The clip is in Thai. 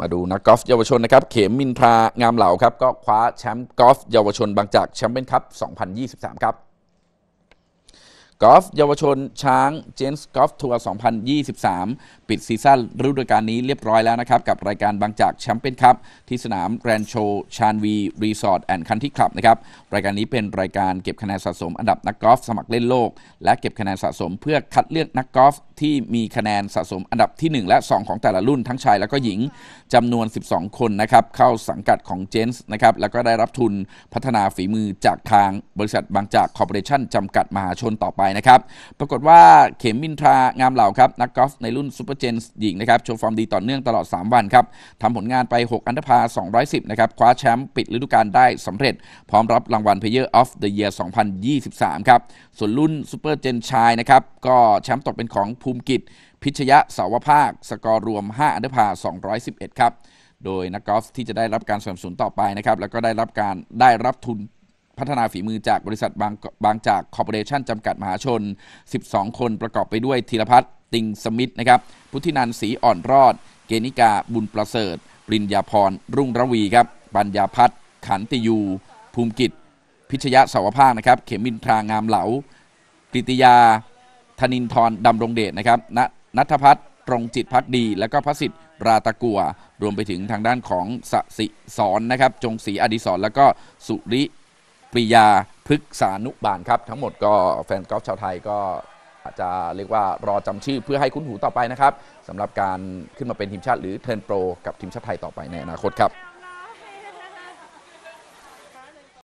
มาดูนักกอล์ฟเยาวชนนะครับ เขมมินทรางามเหล่าครับ ก็คว้าแชมป์กอล์ฟเยาวชนบางจากแชมเปี้ยนคัพ2023 ครับกอล์ฟเยาวชนช้างเจนส์กอล์ฟทัวร์ 2023 ปิดซีซั่นฤดูกาลนี้เรียบร้อยแล้วนะครับ กับรายการบางจากแชมเปี้ยนคัพที่สนามแรนโชชานวีรีสอร์ทแอนด์คันที่คลับนะครับ รายการนี้เป็นรายการเก็บคะแนนสะสมอันดับนักกอล์ฟสมัครเล่นโลก และเก็บคะแนนสะสมเพื่อคัดเลือกนักกอล์ฟที่มีคะแนนสะสมอันดับที่ 1 และ 2 ของแต่ละรุ่นทั้งชายและก็หญิงจำนวน 12 คนนะครับเข้าสังกัดของเจนส์นะครับแล้วก็ได้รับทุนพัฒนาฝีมือจากทางบริษัทบางจากคอร์ปอเรชั่นจำกัดมหาชนต่อไปนะครับปรากฏว่าเข็มมินทรา งามเหล่าครับนักกอล์ฟในรุ่นซูเปอร์เจนส์หญิงนะครับโชว์ฟอร์มดีต่อเนื่องตลอด 3 วันครับทำผลงานไป 6 อันดับพา210นะครับคว้าแชมป์ปิดฤดูกาลได้สำเร็จ พร้อมรับรางวัล Player of the Year 2023ครับส่วนรุ่นซูเปอร์เจนชายนะครับก็แชมป์ตกเป็นของภูมิกิจ พิชยะสาวภาค สกอร์รวม 5 อันดับพา211ครับโดยนักกอล์ฟที่จะได้รับการสนับสนุนต่อไปนะครับแล้วก็ได้รับการได้รับทุนพัฒนาฝีมือจากบริษัทบางบางจากคอร์ปอเรชันจำกัดมหาชน 12 คนประกอบไปด้วยธีรพัฒน์ติงสมิธนะครับ พุทธินันสีอ่อนรอด เกนิกา บุญประเสริฐ ปริญญาพร รุ่งระวีครับปัญญาพัฒน์ขันติยู ภูมิกิจ พิชยะสาวภาคนะครับ เขมินทรางามเหลากริติยา ธนินทร์ดำรงเดชนะครับณนัทพัฒน์ตรงจิตพักดี และก็พระสิทธิ์ราตะกัว รวมไปถึงทางด้านของสสิสอนนะครับ จงศรีอดิสร แล้วก็สุริริยาพฤกษานุบาลครับ ทั้งหมดก็แฟนกอล์ฟชาวไทยก็ อาจจะเรียกว่ารอจำชื่อเพื่อให้คุ้นหูต่อไปนะครับสำหรับการขึ้นมาเป็นทีมชาติหรือเทิร์นโปรกับทีมชาติไทยต่อไปในอนาคตครับ